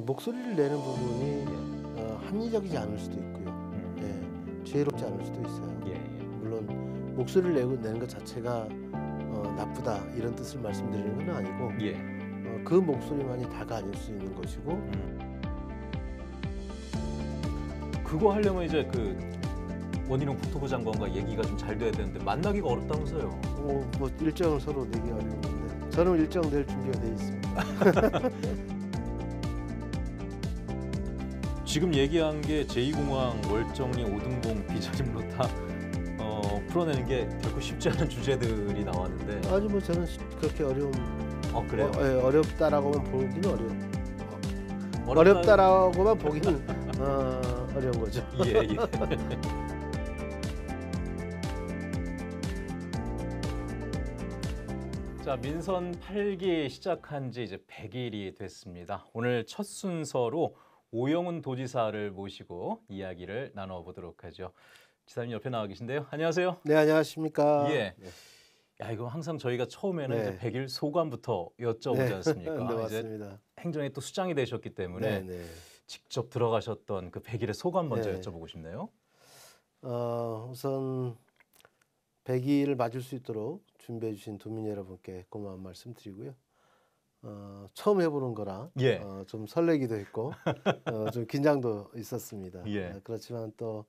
목소리를 내는 부분이 어, 합리적이지 않을 수도 있고요. 음. 예, 네, 죄롭지 않을 수도 있어요. 예, 예. 물론 목소리를 내고 내는 것 자체가 어, 나쁘다 이런 뜻을 말씀드리는 건 아니고 예. 어, 그 목소리만이 다가 아닐 수 있는 것이고 음. 그거 하려면 이제 그 원희룡 국토부 장관과 얘기가 좀 잘 돼야 되는데 만나기가 어렵다면서요? 어, 뭐 일정을 서로 내기 어려운데 저는 일정 낼 준비가 돼 있습니다. 지금 얘기한 게 제2공항 월정리 오등봉 비자림로타 어, 풀어내는 게 결코 쉽지 않은 주제들이 나왔는데 아니 뭐 저는 그렇게 어려움 어 그래요? 어, 예, 어렵다라고만 보기는 어려워. 어, 어렵다... 라고만 보기는 어, 어려운 거죠. 예, 예. 자, 민선 8기 시작한 지 이제 100일이 됐습니다. 오늘 첫 순서로 오영훈 도지사를 모시고 이야기를 나눠보도록 하죠. 지사님 옆에 나와 계신데요. 안녕하세요. 네, 안녕하십니까. 예. 네. 야, 이거 항상 저희가 처음에는 네. 이제 100일 소감부터 여쭤보지 네. 않습니까? 네, 맞습니다. 행정에 또 수장이 되셨기 때문에 네, 네. 직접 들어가셨던 그 100일의 소감 먼저 네. 여쭤보고 싶네요. 어, 우선 100일을 맞을 수 있도록 준비해 주신 도민 여러분께 고마운 말씀 드리고요. 어, 처음 해보는 거라 예. 어, 좀 설레기도 했고 어, 좀 긴장도 있었습니다. 예. 어, 그렇지만 또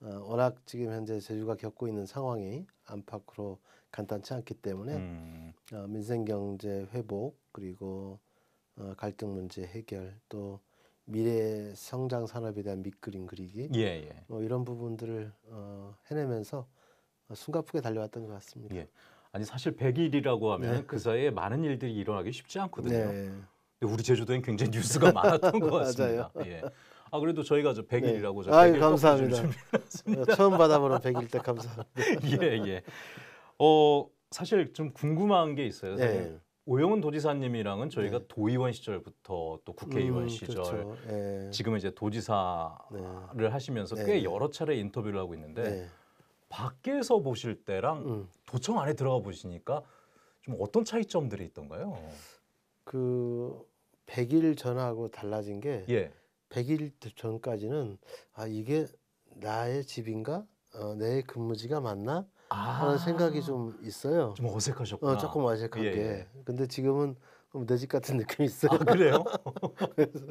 어, 워낙 지금 현재 제주가 겪고 있는 상황이 안팎으로 간단치 않기 때문에 음. 어, 민생 경제 회복 그리고 어, 갈등 문제 해결 또 미래 성장 산업에 대한 밑그림 그리기 예, 예. 뭐 이런 부분들을 어, 해내면서 어, 숨가쁘게 달려왔던 것 같습니다. 예. 아니 사실 100일이라고 하면 네. 그 사이에 많은 일들이 일어나기 쉽지 않거든요. 네. 근데 우리 제주도엔 굉장히 뉴스가 많았던 것 같습니다. 예. 아 그래도 저희가 저 100일이라고 네. 저 100일 아 감사합니다. 네, 처음 받아보는 100일 때 감사합니다. 예 예. 어 사실 좀 궁금한 게 있어요. 네. 오영훈 도지사님이랑은 저희가 네. 도의원 시절부터 또 국회의원 음, 그렇죠. 시절 그렇죠. 네. 지금 이제 도지사를 네. 하시면서 네. 꽤 여러 차례 인터뷰를 하고 있는데 밖에서 보실 때랑 음. 도청 안에 들어가 보시니까 좀 어떤 차이점들이 있던가요? 그 100일 전하고 달라진 게 예. 100일 전까지는 아 이게 나의 집인가? 어, 내 근무지가 맞나? 아~ 하는 생각이 좀 있어요. 좀 어색하셨구나. 어, 조금 어색하게. 예, 예. 근데 지금은 그럼 내 집 같은 느낌이 있어요. 아, 그래요? 그래서,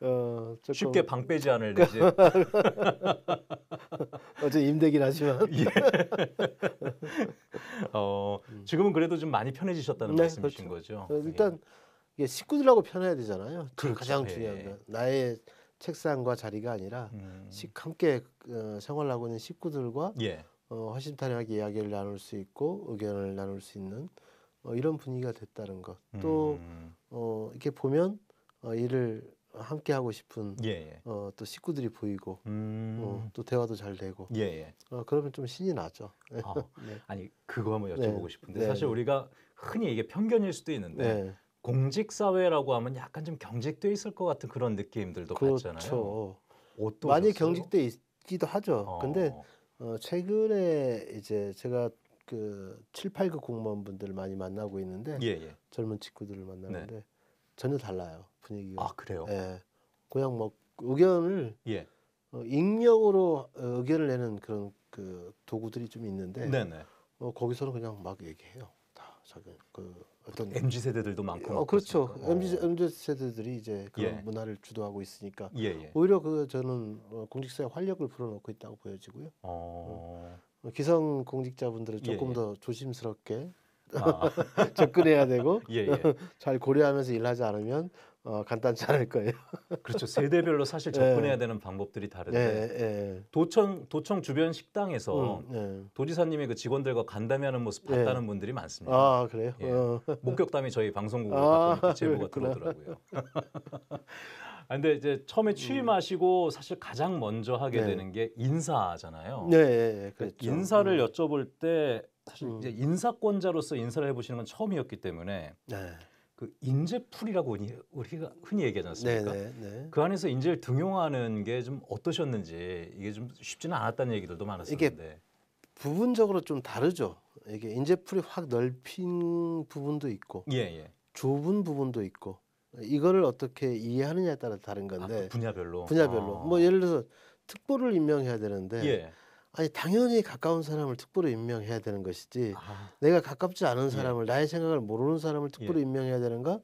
어, 조금... 쉽게 방 빼지 않을 내 집. 어제 임대긴 하지만. 예. 어, 음. 지금은 그래도 좀 많이 편해지셨다는 네, 말씀이신 그렇죠. 거죠. 예. 일단 예. 식구들하고 편해야 되잖아요. 그렇죠. 가장 예. 중요한 건 나의 책상과 자리가 아니라 음. 식, 함께 어, 생활하고 있는 식구들과 예. 어, 허심탄회하게 이야기를 나눌 수 있고 의견을 나눌 수 있는 어, 이런 분위기가 됐다는 것. 또 음. 어, 이렇게 보면 어, 일을 함께 하고 싶은 예. 예. 어, 또 식구들이 보이고 어, 음. 어, 또 대화도 잘 되고 예, 예. 어, 그러면 좀 신이 나죠. 어, 네. 아니 그거 한번 네. 여쭤보고 네. 싶은데 네. 사실 우리가 흔히 이게 편견일 수도 있는데 네. 공직 사회라고 하면 약간 좀 경직돼 있을 것 같은 그런 느낌들도 그렇죠. 받잖아요. 많이 오셨어 경직돼 있기도 하죠. 어. 근데 어, 최근에 이제 제가 그 7, 8급 공무원분들 많이 만나고 있는데 예, 예. 젊은 친구들을 만나는데 네. 전혀 달라요 분위기가. 아 그래요? 예. 그냥 뭐 의견을 예. 어, 익명으로 의견을 내는 그런 그 도구들이 좀 있는데 네네. 네. 어, 거기서는 그냥 막 얘기해요. 다 자기 그 어떤 mz 세대들도 많고. 어 그렇죠. mz mz 어. 세대들이 이제 그런 예. 문화를 주도하고 있으니까 예, 예. 오히려 그 저는 어, 공직사의 활력을 불어넣고 있다고 보여지고요. 어. 음. 기성 공직자분들은 예, 조금 예, 예. 더 조심스럽게 아. 접근해야 되고 예, 예. 잘 고려하면서 일하지 않으면 어, 간단치 않을 거예요. 그렇죠. 세대별로 사실 예. 접근해야 예. 되는 방법들이 다른데 예, 예. 도청 도청 주변 식당에서 음, 예. 도지사님이 그 직원들과 간담회하는 모습 예. 봤다는 예. 분들이 많습니다. 아 그래요? 예. 어. 목격담이 저희 방송국으로 아, 제보가 그렇구나. 들어오더라고요. 아, 근데 이제 처음에 음. 취임하시고 사실 가장 먼저 하게 네. 되는 게 인사잖아요. 네, 네, 네 그렇죠. 인사를 음. 여쭤볼 때 사실 음. 이제 인사권자로서 인사를 해보시는 건 처음이었기 때문에 네. 그 인재풀이라고 우리가 흔히 얘기하지 않습니까? 네, 네, 네. 그 안에서 인재를 등용하는 게 좀 어떠셨는지 이게 좀 쉽지는 않았다는 얘기들도 많았었는데 부분적으로 좀 다르죠. 이게 인재풀이 확 넓힌 부분도 있고 예, 예. 좁은 부분도 있고 이거를 어떻게 이해하느냐에 따라 다른 아, 건데 아, 분야별로 분야별로 아. 뭐 예를 들어서 특보를 임명해야 되는데 예. 아니 당연히 가까운 사람을 특보로 임명해야 되는 것이지 아. 내가 가깝지 않은 예. 사람을 예. 나의 생각을 모르는 사람을 특보로 예. 임명해야 되는가?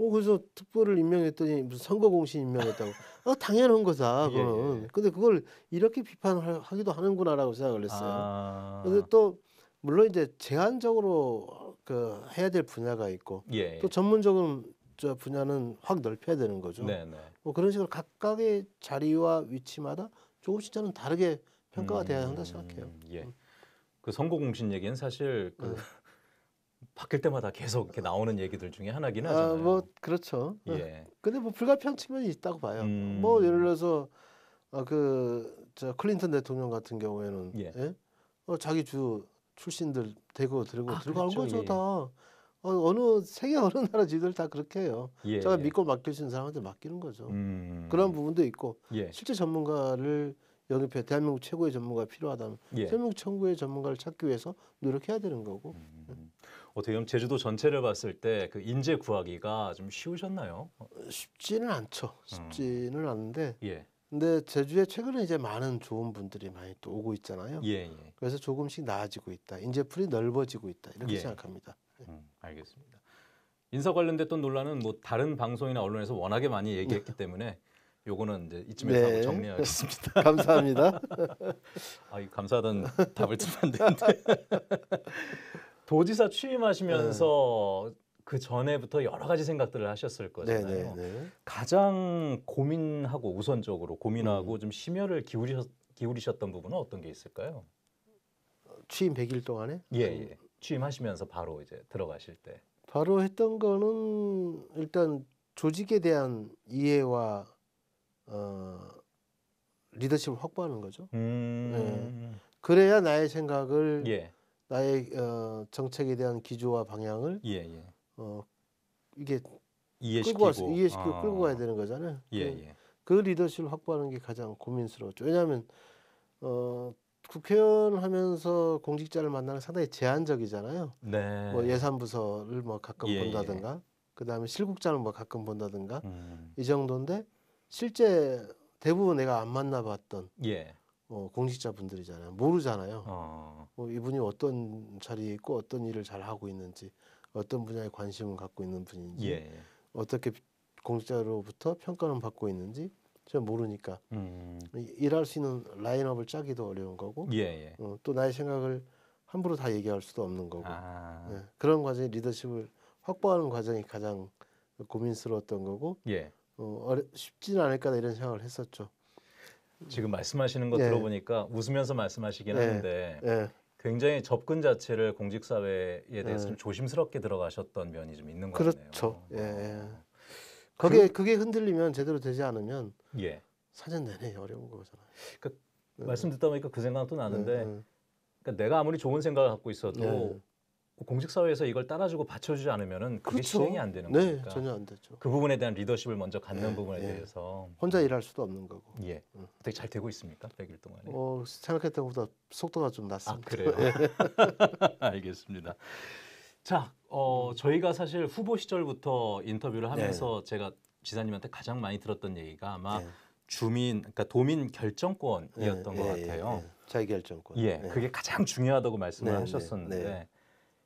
어 그래서 특보를 임명했더니 무슨 선거 공신 임명했다고 어 당연한 거다 예, 그거는 예, 근데 그걸 이렇게 비판하기도 하는구나라고 생각을 했어요. 아. 근데 또 물론 이제 제한적으로 그 해야 될 분야가 있고 또전문적으로 저 분야는 확 넓혀야 되는 거죠. 네네. 네. 뭐 그런 식으로 각각의 자리와 위치마다 조금씩 저는 다르게 평가가 돼야 한다 음, 생각해요. 예. 음, 예. 그 선거 공신 얘기는 사실 그 네. 바뀔 때마다 계속 이렇게 나오는 얘기들 중에 하나긴 아, 하잖아요. 아, 뭐 그렇죠. 네. 예. 근데 뭐 불가피한 측면이 있다고 봐요. 음. 뭐 예를 들어서 어, 아, 그저 클린턴 대통령 같은 경우에는 예. 예? 어, 자기 주 출신들 대거 들고 아, 들고 간 그렇죠. 거죠 예. 다. 어, 느 세계 어느 나라 지도를 다 그렇게 해요. 예, 제가 예. 믿고 맡길 수 있는 사람한테 맡기는 거죠. 음. 그런 부분도 있고 예. 실제 전문가를 영입해 대한민국 최고의 전문가 필요하다면 예. 대한민국 최고의 전문가를 찾기 위해서 노력해야 되는 거고. 음. 어떻게 보면 제주도 전체를 봤을 때 그 인재 구하기가 좀 쉬우셨나요? 어, 쉽지는 않죠. 쉽지는 음. 않은데. 예. 근데 제주에 최근에 이제 많은 좋은 분들이 많이 또 오고 있잖아요. 예, 예. 그래서 조금씩 나아지고 있다. 인재풀이 넓어지고 있다. 이렇게 예. 생각합니다. 예. 음. 알겠습니다. 인사 관련됐던 논란은 뭐 다른 방송이나 언론에서 워낙에 많이 얘기했기 네. 때문에 요거는 이제 이쯤에서 네. 정리하겠습니다. 감사합니다. 아, 감사하던 답을 듣면 는데 도지사 취임하시면서 네. 그 전에부터 여러 가지 생각들을 하셨을 거잖아요. 네네네. 네, 네. 가장 고민하고 우선적으로 고민하고 음. 좀 심혈을 기울이셨, 기울이셨던 부분은 어떤 게 있을까요? 취임 100일 동안에? 예. 예. 취임하시면서 바로 이제 들어가실 때 바로 했던 거는 일단 조직에 대한 이해와 어, 리더십을 확보하는 거죠. 음... 예. 그래야 나의 생각을 예. 나의 어, 정책에 대한 기조와 방향을 예, 예. 어, 이게 이해시키고 끌고, 와, 서 이해시키고 아... 끌고 가야 되는 거잖아요. 예, 그 예. 그, 그 리더십을 확보하는 게 가장 고민스러웠죠. 왜냐하면 어, 국회의원 하면서 공직자를 만나는 상당히 제한적이잖아요. 네. 뭐 예산부서를 뭐 가끔 예, 예. 본다든가, 예. 그 다음에 실국자을뭐 가끔 본다든가, 음. 이 정도인데 실제 대부분 내가 안 만나봤던 예. 뭐 어, 공직자 분들이잖아요. 모르잖아요. 어. 뭐 이분이 어떤 자리에 있고 어떤 일을 잘 하고 있는지, 어떤 분야에 관심을 갖고 있는 분인지, 예, 예. 어떻게 공직자로부터 평가를 받고 있는지 제가 모르니까 음. 일할 수 있는 라인업을 짜기도 어려운 거고 예, 예. 어, 또 나의 생각을 함부로 다 얘기할 수도 없는 거고 아. 예, 그런 과정에 리더십을 확보하는 과정이 가장 고민스러웠던 거고 예. 어, 쉽지는 않을까 이런 생각을 했었죠. 지금 말씀하시는 거 예. 들어보니까 웃으면서 말씀하시긴 예. 하는데 예. 굉장히 접근 자체를 공직사회에 대해서 예. 좀 조심스럽게 들어가셨던 면이 좀 있는 거같요 그렇죠. 예. 예. 그게 그, 그게 흔들리면 제대로 되지 않으면 예. 사전 내내 어려운 거잖아요. 그 네. 말씀 듣다 보니까 그 생각도 나는데 네. 네. 그러니까 내가 아무리 좋은 생각을 갖고 있어도 네. 그 공직 사회에서 이걸 따라주고 받쳐주지 않으면 그게 그렇죠. 실행이 안 되는 네, 거니까. 전혀 안 되죠. 그 부분에 대한 리더십을 먼저 갖는 네, 부분에 예. 대해서 혼자 일할 수도 없는 거고. 예. 음. 되게 잘 되고 있습니까? 100일 동안에. 어, 생각했던 것보다 속도가 좀 났습니다. 아, 그래요. 알겠습니다. 자, 어, 저희가 사실 후보 시절부터 인터뷰를 하면서 네. 제가 지사님한테 가장 많이 들었던 얘기가 아마 네. 주민, 그러니까 도민 결정권이었던 네, 것 같아요. 자기 결정권. 예, 그게 가장 중요하다고 말씀을 하셨었는데,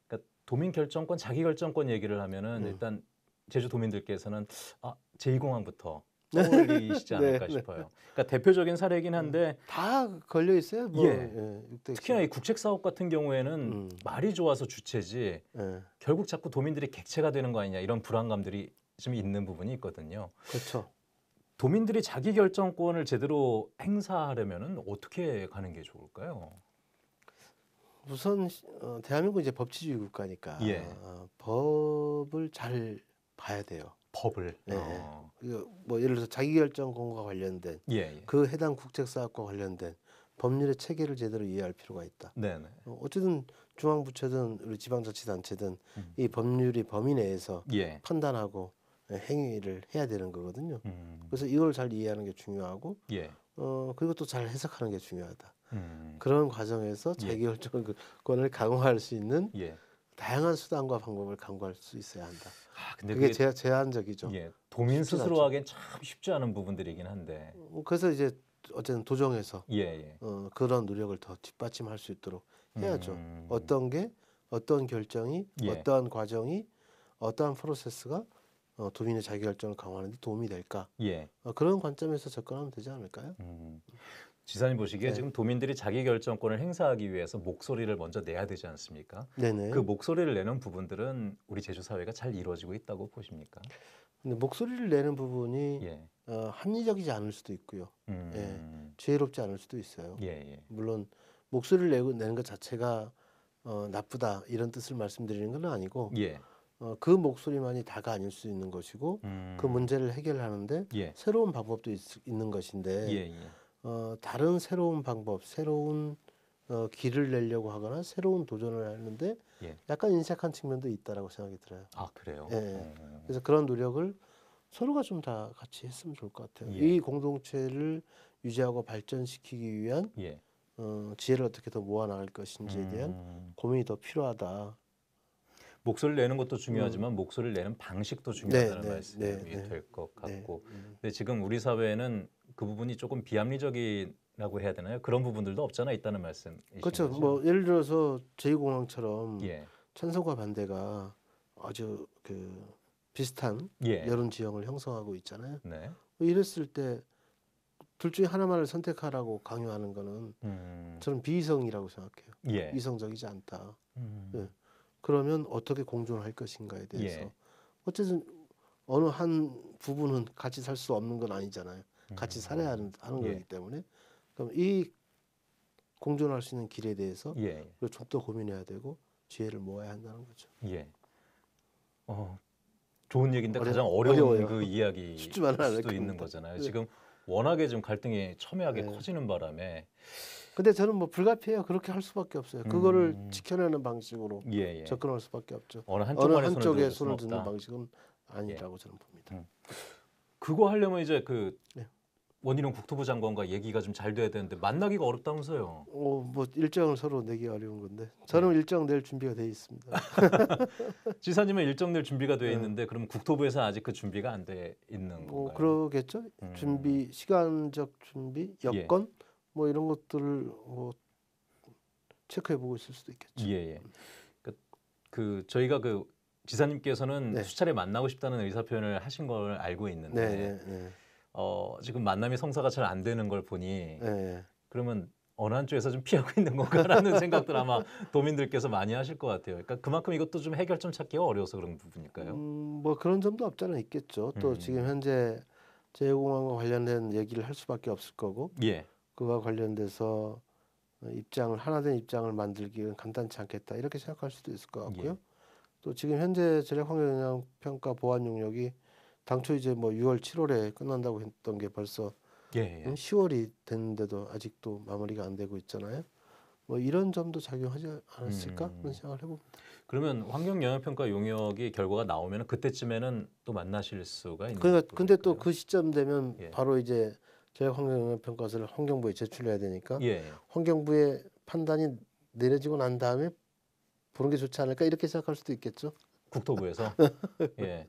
그러니까 도민 결정권, 자기 결정권 얘기를 하면은 음. 일단 제주 도민들께서는 아, 제2공항부터 떠올리시지 네, 않을까 네, 싶어요. 그러니까 대표적인 사례이긴 음, 한데 다 걸려 있어요. 뭐. 예. 예, 특히나 이 국책 사업 같은 경우에는 음. 말이 좋아서 주체지 예. 결국 자꾸 도민들이 객체가 되는 거 아니냐 이런 불안감들이 좀 있는 부분이 있거든요. 그렇죠. 도민들이 자기 결정권을 제대로 행사하려면은 어떻게 가는 게 좋을까요? 우선 어, 대한민국 이제 법치주의 국가니까 예. 어, 법을 잘 봐야 돼요. 법을. 네. 어. 그 뭐 예를 들어서 자기결정권과 관련된 예, 예. 그 해당 국책사업과 관련된 법률의 체계를 제대로 이해할 필요가 있다. 네네. 네. 어, 어쨌든 중앙부처든 우리 지방자치단체든 음. 이 법률이 범위 내에서 예. 판단하고 행위를 해야 되는 거거든요. 음. 그래서 이걸 잘 이해하는 게 중요하고, 예. 어 그리고 또 잘 해석하는 게 중요하다. 음. 그런 과정에서 자기결정권을 예. 강화할 수 있는 예. 다양한 수단과 방법을 강구할 수 있어야 한다. 아, 근데 그게, 그게 제, 한적이죠 예, 도민 스스로 하기엔 참 쉽지 않은 부분들이긴 한데. 음, 그래서 이제 어쨌든 도정에서 예, 예. 어, 그런 노력을 더 뒷받침할 수 있도록 해야죠. 음... 어떤 게 어떤 결정이 예. 어떠한 과정이 어떠한 프로세스가 어, 도민의 자기결정을 강화하는 데 도움이 될까? 예. 어, 그런 관점에서 접근하면 되지 않을까요? 음. 지사님 보시기에 네. 지금 도민들이 자기 결정권을 행사하기 위해서 목소리를 먼저 내야 되지 않습니까? 네네. 그 목소리를 내는 부분들은 우리 제주 사회가 잘 이루어지고 있다고 보십니까? 근데 목소리를 내는 부분이 예. 어, 합리적이지 않을 수도 있고요. 음. 예, 죄롭지 않을 수도 있어요. 예, 예. 물론 목소리를 내고 내는 것 자체가 어, 나쁘다 이런 뜻을 말씀드리는 건 아니고 예. 어, 그 목소리만이 다가 아닐 수 있는 것이고 음. 그 문제를 해결하는데 예. 새로운 방법도 있, 있는 것인데. 예, 예. 어, 다른 새로운 방법, 새로운 어, 길을 내려고 하거나 새로운 도전을 하는데 예. 약간 인색한 측면도 있다라고 생각이 들어요. 아 그래요? 예. 음. 그래서 그런 노력을 서로가 좀 다 같이 했으면 좋을 것 같아요. 예. 이 공동체를 유지하고 발전시키기 위한 예. 어, 지혜를 어떻게 더 모아 나갈 것인지에 대한 음. 고민이 더 필요하다. 목소리를 내는 것도 중요하지만 음. 목소리를 내는 방식도 네, 중요하다는 네, 네, 말씀이 네, 네. 될것 같고 음. 근데 지금 우리 사회는 에그 부분이 조금 비합리적이라고 해야 되나요? 그런 부분들도 없잖아 있다는 말씀. 그렇죠. 거죠? 뭐 예를 들어서 제2공항처럼 예. 찬성과 반대가 아주 그 비슷한 예. 여론 지형을 형성하고 있잖아요. 네. 뭐 이랬을 때 둘 중에 하나만을 선택하라고 강요하는 거는 음. 저는 비이성이라고 생각해요. 예. 이성적이지 않다. 음. 네. 그러면 어떻게 공존할 것인가에 예. 대해서 예. 어쨌든 어느 한 부분은 같이 살 수 없는 건 아니잖아요. 같이 음. 살아야 하는, 하는 예. 거기 때문에 그럼 이 공존할 수 있는 길에 대해서 예. 좀더 고민해야 되고 지혜를 모아야 한다는 거죠. 예. 어, 좋은 얘기인데 어려, 가장 어려운 어려워요. 그 이야기 수도 있는 겁니다. 거잖아요. 네. 지금 워낙에 좀 갈등이 첨예하게 네. 커지는 바람에 근데 저는 뭐 불가피해요. 그렇게 할 수밖에 없어요. 그거를 음. 지켜내는 방식으로 예, 예. 접근할 수밖에 없죠. 어느, 어느 한쪽에 손을 드는 방식은 아니라고 예. 저는 봅니다. 음. 그거 하려면 이제 그 네. 원희룡 국토부 장관과 얘기가 좀 잘 돼야 되는데 만나기가 어렵다면서요. 어, 뭐 일정을 서로 내기 어려운 건데 저는 네. 일정 낼 준비가 돼 있습니다. 지사님은 일정 낼 준비가 돼 네. 있는데 그럼 국토부에서 아직 그 준비가 안 돼 있는 뭐 건가요? 뭐 그러겠죠. 음. 준비 시간적 준비 예. 여건. 예. 뭐 이런 것들을 뭐 체크해 보고 있을 수도 있겠죠. 예. 예. 그, 그 저희가 그 지사님께서는 네. 수차례 만나고 싶다는 의사 표현을 하신 걸 알고 있는데 네, 네, 네. 어, 지금 만남이 성사가 잘 안 되는 걸 보니 네, 네. 그러면 어느 한쪽에서 좀 피하고 있는 건가라는 생각들 아마 도민들께서 많이 하실 것 같아요. 그러니까 그만큼 이것도 좀 해결점 찾기가 어려워서 그런 부분일까요? 음, 뭐 그런 점도 없잖아 있겠죠. 또 음. 지금 현재 제공항과 관련된 얘기를 할 수밖에 없을 거고. 예. 그와 관련돼서 입장을 하나된 입장을 만들기는 간단치 않겠다 이렇게 생각할 수도 있을 것 같고요. 예. 또 지금 현재 전략 환경 영향 평가 보완 용역이 당초 이제 뭐 6월 7월에 끝난다고 했던 게 벌써 예, 예. 10월이 음, 됐는데도 아직도 마무리가 안 되고 있잖아요. 뭐 이런 점도 작용하지 않았을까 음. 그런 생각을 해봅니다. 그러면 환경 영향 평가 용역이 결과가 나오면 그때쯤에는 또 만나실 수가 있는 그러니까 근데 또 그 시점 되면 예. 바로 이제 저희 환경영향평가서를 환경부에 제출해야 되니까 예. 환경부의 판단이 내려지고 난 다음에 보는 게 좋지 않을까 이렇게 생각할 수도 있겠죠. 국토부에서 예.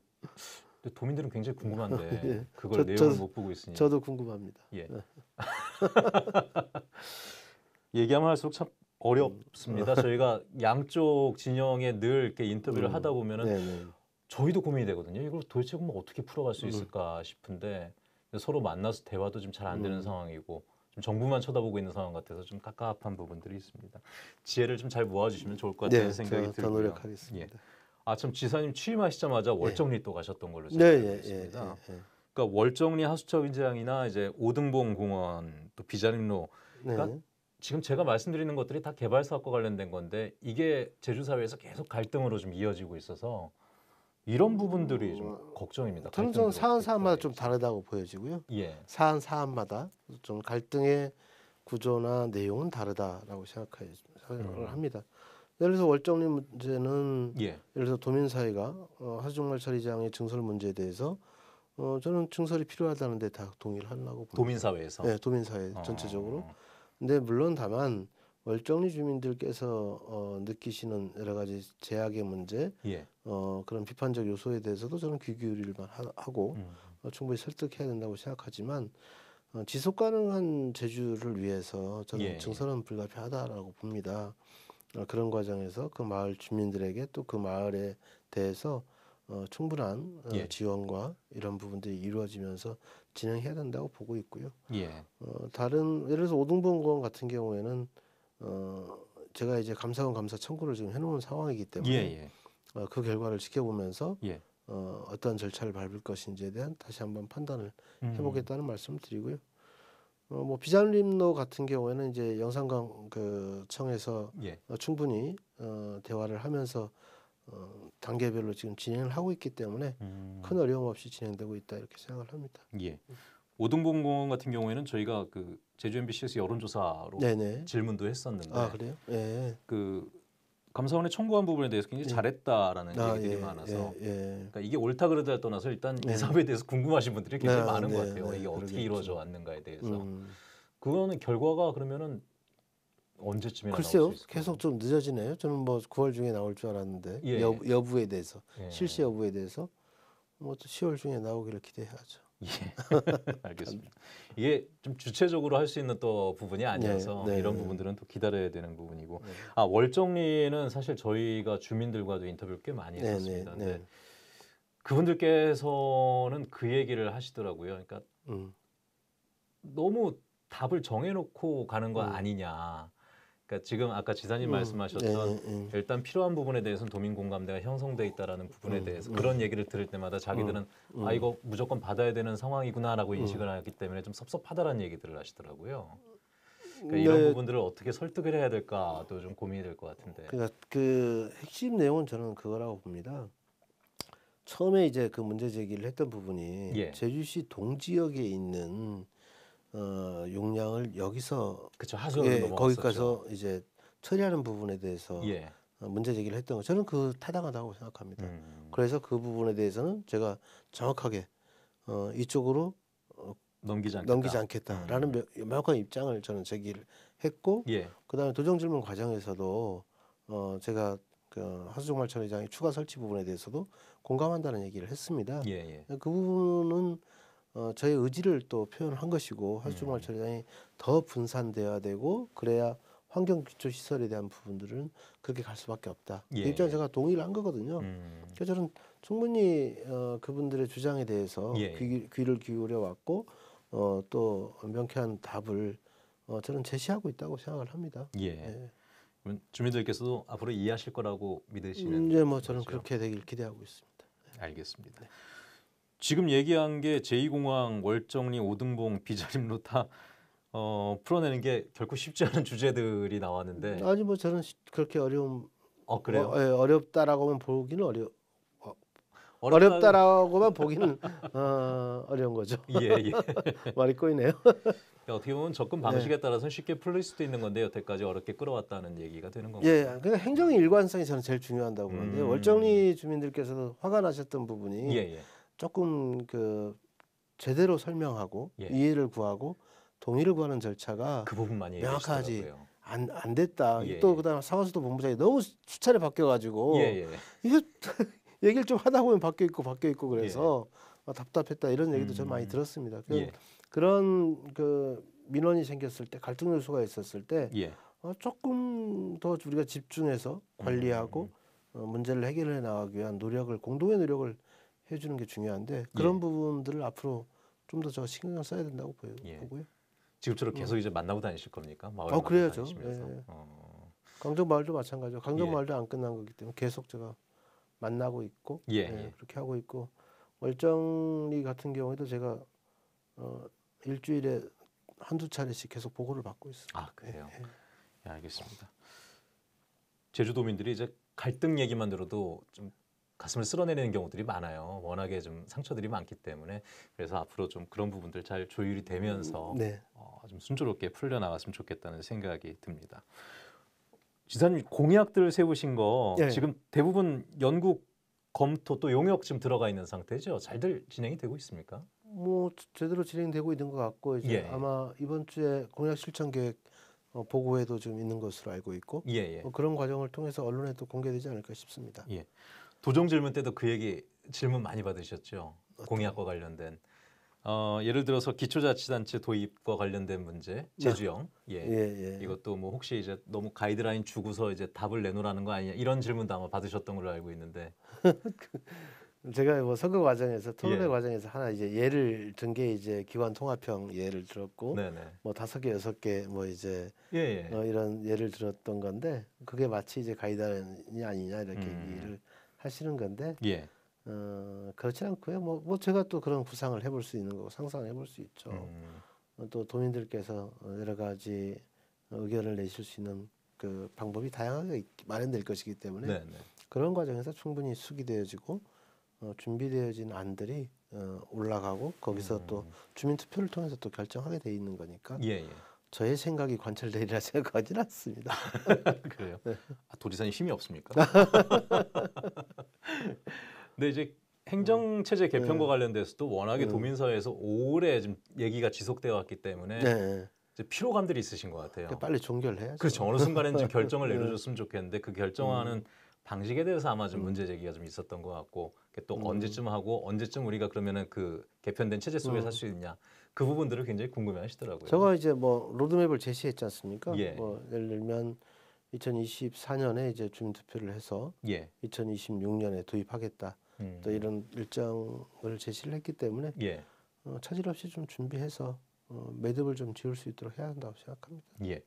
근데 도민들은 굉장히 궁금한데 예. 그걸 저, 내용을 저, 못 보고 있으니 저도 궁금합니다. 예. 네. 얘기하면 할수록 참 어렵습니다. 음. 저희가 양쪽 진영에 늘 이렇게 인터뷰를 음, 하다 보면은 네네. 네. 저희도 고민이 되거든요. 이걸 도대체 그 어떻게 풀어갈 수 음. 있을까 싶은데 서로 만나서 대화도 좀 잘 안 되는 음. 상황이고 좀 정부만 쳐다보고 있는 상황 같아서 좀 깝깝한 부분들이 있습니다. 지혜를 좀 잘 모아주시면 좋을 것 같다는 네, 생각이 더, 들고요. 더 노력하겠습니다. 예. 아참 지사님 취임하시자마자 네. 월정리 예. 또 가셨던 걸로 제가 네, 알고 예, 있습니다. 예, 예, 예, 그러니까 월정리 하수처인장이나 이제 오등봉 공원 또 비자림로 네. 그러니까 네. 지금 제가 말씀드리는 것들이 다 개발 사업과 관련된 건데 이게 제주 사회에서 계속 갈등으로 좀 이어지고 있어서 이런 부분들이 좀 어, 걱정입니다. 삼성 사안 사안마다 좀 다르다고 보여지고요. 예. 사안 사안마다 좀 갈등의 구조나 내용은 다르다라고 생각을 음. 합니다. 예를 들어 월정리 문제는 예. 예를 들어 도민사회가 어, 하수말 처리장의 증설 문제에 대해서 어, 저는 증설이 필요하다는데 다 동의를 하려고 봅니다. 도민사회에서 네, 도민사회 전체적으로. 어. 근데 물론 다만 월정리 주민들께서 어, 느끼시는 여러 가지 제약의 문제, 예. 어, 그런 비판적 요소에 대해서도 저는 귀 기울일만 하고 음. 어, 충분히 설득해야 된다고 생각하지만 어, 지속 가능한 제주를 위해서 저는 예. 증설은 불가피하다라고 봅니다. 어, 그런 과정에서 그 마을 주민들에게 또 그 마을에 대해서 어, 충분한 어, 예. 지원과 이런 부분들이 이루어지면서 진행해야 된다고 보고 있고요. 예. 어, 다른 예를 들어서 오등봉 공원 같은 경우에는 어 제가 이제 감사원 감사 청구를 지금 해놓은 상황이기 때문에 예, 예. 어, 그 결과를 지켜보면서 예. 어, 어떤 절차를 밟을 것인지에 대한 다시 한번 판단을 음. 해보겠다는 말씀을 드리고요. 어, 뭐 비자림로 같은 경우에는 이제 영산강 그 청에서 예. 어, 충분히 어, 대화를 하면서 어, 단계별로 지금 진행을 하고 있기 때문에 음. 큰 어려움 없이 진행되고 있다 이렇게 생각을 합니다. 예. 오등봉공원 같은 경우에는 저희가 그 제주 MBC에서 여론조사로 네네. 질문도 했었는데 아, 그래요? 예. 그 감사원에 청구한 부분에 대해서 굉장히 예. 잘했다라는 아, 얘기들이 예, 많아서 예, 예. 그러니까 이게 옳다 그르다를 떠나서 일단 이 네. 사업에 대해서 궁금하신 분들이 굉장히 아, 많은 네, 것 같아요. 네, 이게 어떻게 그러겠죠. 이루어져 왔는가에 대해서 음. 그거는 결과가 그러면은 언제쯤에 글쎄요 계속 좀 늦어지네요. 저는 뭐 9월 중에 나올 줄 알았는데 예. 여부, 에 대해서 예. 실시 여부에 대해서 뭐 10월 중에 나오기를 기대해야죠. 예. 알겠습니다. 이게 좀 주체적으로 할 수 있는 또 부분이 아니어서 네, 네, 이런 부분들은 또 기다려야 되는 부분이고 네. 아 월정리는 사실 저희가 주민들과도 인터뷰를 꽤 많이 네, 네, 했었습니다. 네, 데 그분들께서는 그 얘기를 하시더라고요. 그러니까 음. 너무 답을 정해놓고 가는 거 음. 아니냐. 그러니까 지금 아까 지사님 음. 말씀하셨던 네, 일단 필요한 부분에 대해서는 도민 공감대가 형성돼 있다라는 부분에 음, 대해서 음. 그런 얘기를 들을 때마다 자기들은 아 이거 무조건 받아야 되는 상황이구나라고 인식을 하기 때문에 좀 섭섭하다라는 얘기들을 하시더라고요. 그러니까 이런 네. 부분들을 어떻게 설득을 해야 될까도 좀 고민이 될 것 같은데. 그러니까 그 핵심 내용은 저는 그거라고 봅니다. 처음에 이제 그 문제 제기를 했던 부분이 예. 제주시 동지역에 있는 어, 용량을 여기서 그쵸 하수로 예, 거기 가서 이제 처리하는 부분에 대해서 예. 어, 문제 제기를 했던 거 저는 그 타당하다고 생각합니다. 음. 그래서 그 부분에 대해서는 제가 정확하게 어, 이쪽으로 어, 넘기지 않겠다. 넘기지 않겠다라는 음. 명확한 입장을 저는 제기를 했고 예. 그다음에 도정질문 과정에서도 어, 제가 그 하수종말 처리장의 추가 설치 부분에 대해서도 공감한다는 얘기를 했습니다. 예, 예. 그 부분은 어, 저의 의지를 또 표현한 것이고 활주말 음. 처리장이 더 분산돼야 되고 그래야 환경 기초 시설에 대한 부분들은 그렇게 갈 수밖에 없다. 그 예. 그 입장 제가 동의를 한 거거든요. 음. 그래서 저는 충분히 어, 그분들의 주장에 대해서 예. 귀, 귀를 기울여 왔고 어, 또 명쾌한 답을 어, 저는 제시하고 있다고 생각을 합니다. 예. 예. 주민들께서도 앞으로 이해하실 거라고 믿으시는 음, 이제 뭐 저는 거죠? 그렇게 되길 기대하고 있습니다. 알겠습니다. 네. 지금 얘기한 게 제2공항 월정리 오등봉 비자림로 다 어, 풀어내는 게 결코 쉽지 않은 주제들이 나왔는데 아니 뭐 저는 그렇게 어려움 어 그래요? 어, 예, 어렵다라고만 보기는 어려 어, 어렵다 어렵다라고만 보기는 어, 어려운 거죠. 예, 예. 말이 꼬이네요. 그러니까 어떻게 보면 접근 네. 방식에 따라서 쉽게 풀릴 수도 있는 건데 여태까지 어렵게 끌어왔다는 얘기가 되는 건가요 예, 그러니까 행정의 일관성이 저는 제일 중요하다고 보는데 음. 월정리 주민들께서도 화가 나셨던 부분이 예, 예. 조금 그 제대로 설명하고 예. 이해를 구하고 동의를 구하는 절차가 그 부분만이 명확하지 안, 안 됐다. 예. 또 예. 그다음 사과수도 본부장이 너무 수차례 바뀌어가지고 예. 예. 이거 얘기를 좀 하다 보면 바뀌어 있고 바뀌어 있고 그래서 예. 아, 답답했다 이런 얘기도 음. 좀 많이 음. 들었습니다. 그, 그런 그 민원이 생겼을 때 갈등 요소가 있었을 때 어, 조금 더 우리가 집중해서 음. 관리하고 음. 어, 문제를 해결해 나가기 위한 노력을 공동의 노력을 해주는 게 중요한데 예. 그런 예. 부분들을 앞으로 좀더저 신경 을 써야 된다고 보여, 예. 보고요. 지금처럼 음. 계속 음. 이제 만나고 다니실 겁니까? 마을 어, 아, 그래야죠. 예. 어. 강정 마을도 마찬가지죠. 강정 예. 마을도 안 끝난 거기 때문에 계속 제가 만나고 있고 예. 예 그렇게 하고 있고 월정리 같은 경우에도 제가 어, 일주일에 한두 차례씩 계속 보고를 받고 있어요. 아 그래요. 예, 알겠습니다. 제주도민들이 이제 갈등 얘기만 들어도 좀 가슴을 쓸어내리는 경우들이 많아요. 워낙에 좀 상처들이 많기 때문에 그래서 앞으로 좀 그런 부분들 잘 조율이 되면서 음, 네. 어, 좀 순조롭게 풀려 나갔으면 좋겠다는 생각이 듭니다. 지사님 공약들을 세우신 거 네. 지금 대부분 연구 검토 또 용역 지금 들어가 있는 상태죠. 잘들 진행이 되고 있습니까? 뭐 제대로 진행되고 있는 것 같고 이제 예. 아마 이번 주에 공약 실천 계획 어, 보고회도 좀 있는 것으로 알고 있고 예, 예. 어, 그런 과정을 통해서 언론에 도 공개되지 않을까 싶습니다. 예. 도정 질문 때도 그 얘기 질문 많이 받으셨죠. 공약과 관련된. 어, 예를 들어서 기초자치단체 도입과 관련된 문제, 제주형, 네. 예. 예, 예. 이것도 뭐 혹시 이제 너무 가이드라인 주고서 이제 답을 내놓으라는 거 아니냐 이런 질문도 아마 받으셨던 걸로 알고 있는데 제가 뭐 선거 과정에서 토론회 예. 과정에서 하나 이제 예를 든 게 이제 기관 통합형 예를 들었고 네네. 뭐 다섯 개 여섯 개 뭐 이제 예예. 예. 어, 이런 예를 들었던 건데 그게 마치 이제 가이드라인이 아니냐 이렇게 음. 얘기를 하시는 건데 예. 어, 그렇지 않고요. 뭐, 뭐 제가 또 그런 구상을 해볼 수 있는 거고 상상을 해볼 수 있죠. 음. 또 도민들께서 여러 가지 의견을 내실 수 있는 그 방법이 다양하게 마련될 것이기 때문에 네네. 네. 그런 과정에서 충분히 숙이되어지고 어, 준비되어진 안들이 어, 올라가고 거기서 음. 또 주민 투표를 통해서 또 결정하게 돼 있는 거니까. 예, 예. 저의 생각이 관철되리라 생각하지는 않습니다. 그래요? 네. 아, 도지사님 힘이 없습니까? 근데 이제 행정체제 개편과 네. 관련돼서도 워낙에 네. 도민사회에서 오래 좀 얘기가 지속되어 왔기 때문에 네. 이제 피로감들이 있으신 것 같아요. 그러니까 빨리 종결해야죠. 그렇죠. 어느 순간에는 좀 결정을 네. 내려줬으면 좋겠는데 그 결정하는 음. 방식에 대해서 아마 좀 음. 문제 제기가 좀 있었던 것 같고 또 음. 언제쯤 하고 언제쯤 우리가 그러면은 그 개편된 체제 속에 음. 살수 있냐 그 부분들을 굉장히 궁금해하시더라고요. 제가 이제 뭐 로드맵을 제시했지 않습니까? 예. 뭐 예를 들면 2024년에 이제 주민 투표를 해서 예. 2026년에 도입하겠다. 음. 또 이런 일정을 제시를 했기 때문에 예. 어, 차질 없이 좀 준비해서 어, 매듭을 좀 지을 수 있도록 해야 한다고 생각합니다. 예.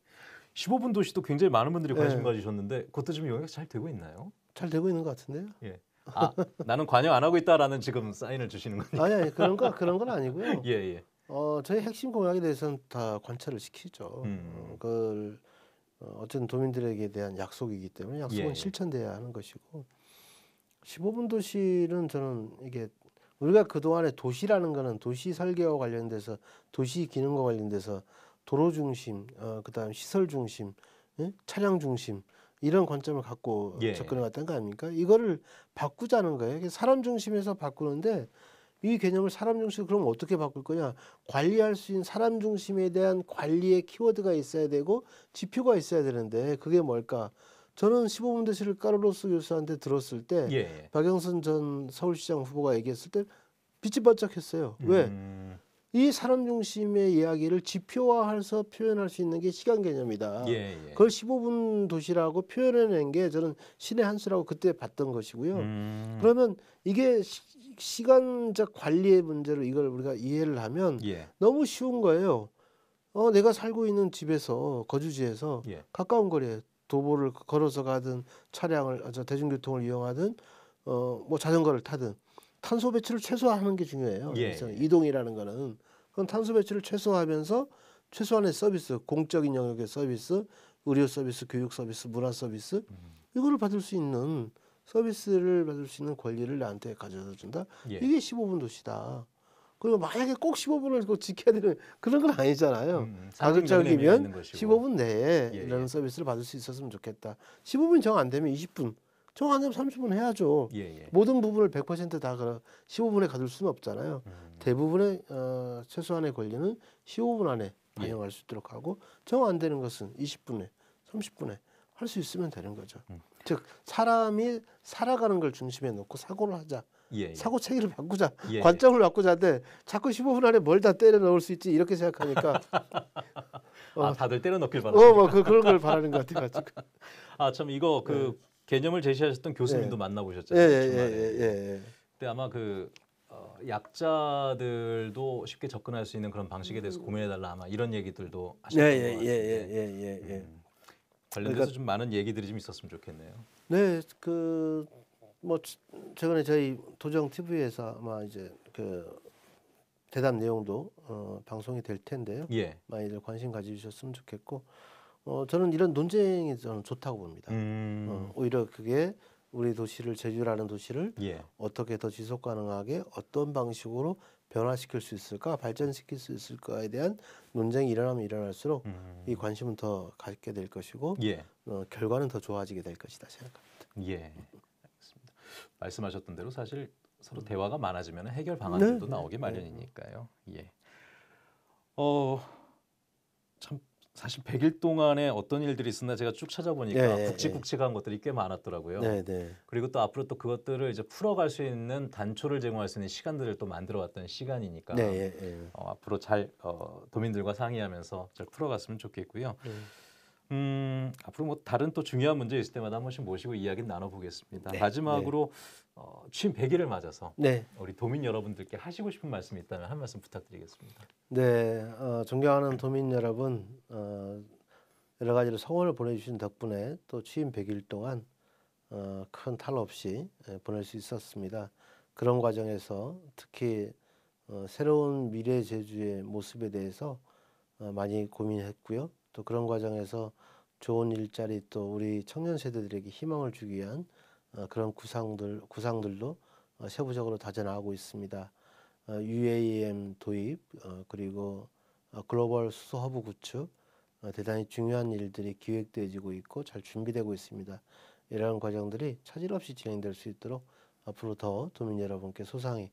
15분 도시도 굉장히 많은 분들이 예. 관심 예. 가지셨는데 그것도 지금 영향이 잘 되고 있나요? 잘 되고 있는 것 같은데요. 예. 아, 나는 관여 안 하고 있다라는 지금 사인을 주시는 거예요. 아니, 아니 그런 거 그런 건 아니고요. 예, 예. 어, 저희 핵심 공약에 대해서는 다 관찰을 시키죠. 어, 음. 그걸 어, 어쨌든 도민들에게 대한 약속이기 때문에 약속은 예. 실천돼야 하는 것이고 15분 도시는 저는 이게 우리가 그동안에 도시라는 거는 도시 설계와 관련돼서 도시 기능과 관련돼서 도로 중심, 어, 그다음 시설 중심, 예? 차량 중심 이런 관점을 갖고 예. 접근해 왔던 거 아닙니까? 이거를 바꾸자는 거예요. 사람 중심에서 바꾸는데 이 개념을 사람 중심 으로 그럼 어떻게 바꿀 거냐? 관리할 수 있는 사람 중심에 대한 관리의 키워드가 있어야 되고 지표가 있어야 되는데 그게 뭘까? 저는 15분 대실 까르로스 교수한테 들었을 때 예. 박영선 전 서울시장 후보가 얘기했을 때 빛이 반짝했어요. 왜? 음. 이 사람 중심의 이야기를 지표화해서 표현할 수 있는 게 시간 개념이다. 예, 예. 그걸 15분 도시라고 표현해낸 게 저는 신의 한 수라고 그때 봤던 것이고요. 음. 그러면 이게 시, 간적 관리의 문제로 이걸 우리가 이해를 하면 예. 너무 쉬운 거예요. 어, 내가 살고 있는 집에서 거주지에서 예. 가까운 거리에 도보를 걸어서 가든 차량을 저 대중교통을 이용하든 어, 뭐 자전거를 타든 탄소 배출을 최소화하는 게 중요해요. 예. 그래서 이동이라는 거는 그건 탄소 배출을 최소화하면서 최소한의 서비스, 공적인 영역의 서비스, 의료 서비스, 교육 서비스, 문화 서비스 음. 이거를 받을 수 있는 서비스를 받을 수 있는 권리를 나한테 가져다 준다. 예. 이게 15분 도시다. 그리고 만약에 꼭 15분을 꼭 지켜야 되는 그런 건 아니잖아요. 음, 자극적이면 음. 15분 내에 예, 예. 이런 서비스를 받을 수 있었으면 좋겠다. 15분 정안 되면 20분 정한면 30분 해야죠. 예, 예. 모든 부분을 100%다 15분에 가둘 수는 없잖아요. 음. 대부분의 어, 최소한의 권리는 15분 안에 예. 반영할 예. 수 있도록 하고 정 안 되는 것은 20분에 30분에 할 수 있으면 되는 거죠. 음. 즉 사람이 살아가는 걸 중심에 놓고 사고를 하자. 예, 예. 사고 체계를 바꾸자 예, 예. 관점을 바꾸자인데 자꾸 15분 안에 뭘 다 때려 넣을 수 있지 이렇게 생각하니까 아 어, 다들 때려 넣길 어, 바라. 어뭐 그, 그런 걸 바라는 것 같아가지고. 아참 아, 이거 그 네. 개념을 제시하셨던 교수님도 예. 만나보셨잖아요. 예, 그때 예, 예, 아마 그 어, 약자들도 쉽게 접근할 수 있는 그런 방식에 대해서 음. 고민해달라 아마 이런 얘기들도 하셨던 예, 것 같은데 예, 예, 음, 관련돼서 그러니까, 좀 많은 얘기들이 좀 있었으면 좋겠네요. 네, 그 뭐 최근에 저희 도정 TV에서 아마 이제 그 대담 내용도 어, 방송이 될 텐데요. 예. 많이들 관심 가지셨으면 좋겠고 어, 저는 이런 논쟁이 저는 좋다고 봅니다. 음. 어, 오히려 그게 우리 도시를 제주라는 도시를 예. 어떻게 더 지속 가능하게 어떤 방식으로 변화시킬 수 있을까 발전시킬 수 있을까에 대한 논쟁이 일어나면 일어날수록 음. 이 관심은 더 갖게 될 것이고 예. 어, 결과는 더 좋아지게 될 것이다 생각합니다. 예, 알겠습니다. 말씀하셨던 대로 사실 서로 음. 대화가 많아지면 해결 방안들도 네. 나오기 네. 마련이니까요. 예. 어, 참 사실 100일 동안에 어떤 일들이 있었나 제가 쭉 찾아보니까 네, 굵직굵직한 네. 것들이 꽤 많았더라고요. 네, 네, 그리고 또 앞으로 또 그것들을 이제 풀어갈 수 있는 단초를 제공할 수 있는 시간들을 또 만들어왔던 시간이니까 네, 어, 앞으로 잘 어, 도민들과 상의하면서 잘 풀어갔으면 좋겠고요. 네. 음, 앞으로 뭐 다른 또 중요한 문제 있을 때마다 한 번씩 모시고 이야기 나눠보겠습니다. 마지막으로 어, 취임 100일을 맞아서 네. 우리 도민 여러분들께 하시고 싶은 말씀이 있다면 한 말씀 부탁드리겠습니다. 네, 어, 존경하는 도민 여러분 어, 여러 가지로 성원을 보내주신 덕분에 또 취임 100일 동안 어, 큰탈 없이 예, 보낼 수 있었습니다. 그런 과정에서 특히 어, 새로운 미래 제주의 모습에 대해서 어, 많이 고민했고요. 또 그런 과정에서 좋은 일자리 또 우리 청년 세대들에게 희망을 주기 위한 어, 그런 구상들 구상들로 어, 세부적으로 다져나가고 있습니다. UAM 어, 도입 그리고 글로벌 수소 허브 구축 대단히 중요한 일들이 기획되지고 있고 잘 준비되고 있습니다. 이러한 과정들이 차질 없이 진행될 수 있도록 앞으로 더 도민 여러분께 소상히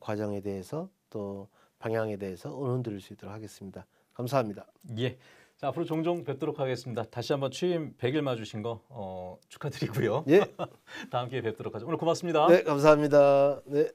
과정에 대해서 또 방향에 대해서 의논 드릴 수 있도록 하겠습니다. 감사합니다. 예. 앞으로 종종 뵙도록 하겠습니다. 다시 한번 취임 100일 맞으신 거 어, 축하드리고요. 예. 다음 기회에 뵙도록 하죠. 오늘 고맙습니다. 네, 감사합니다. 네.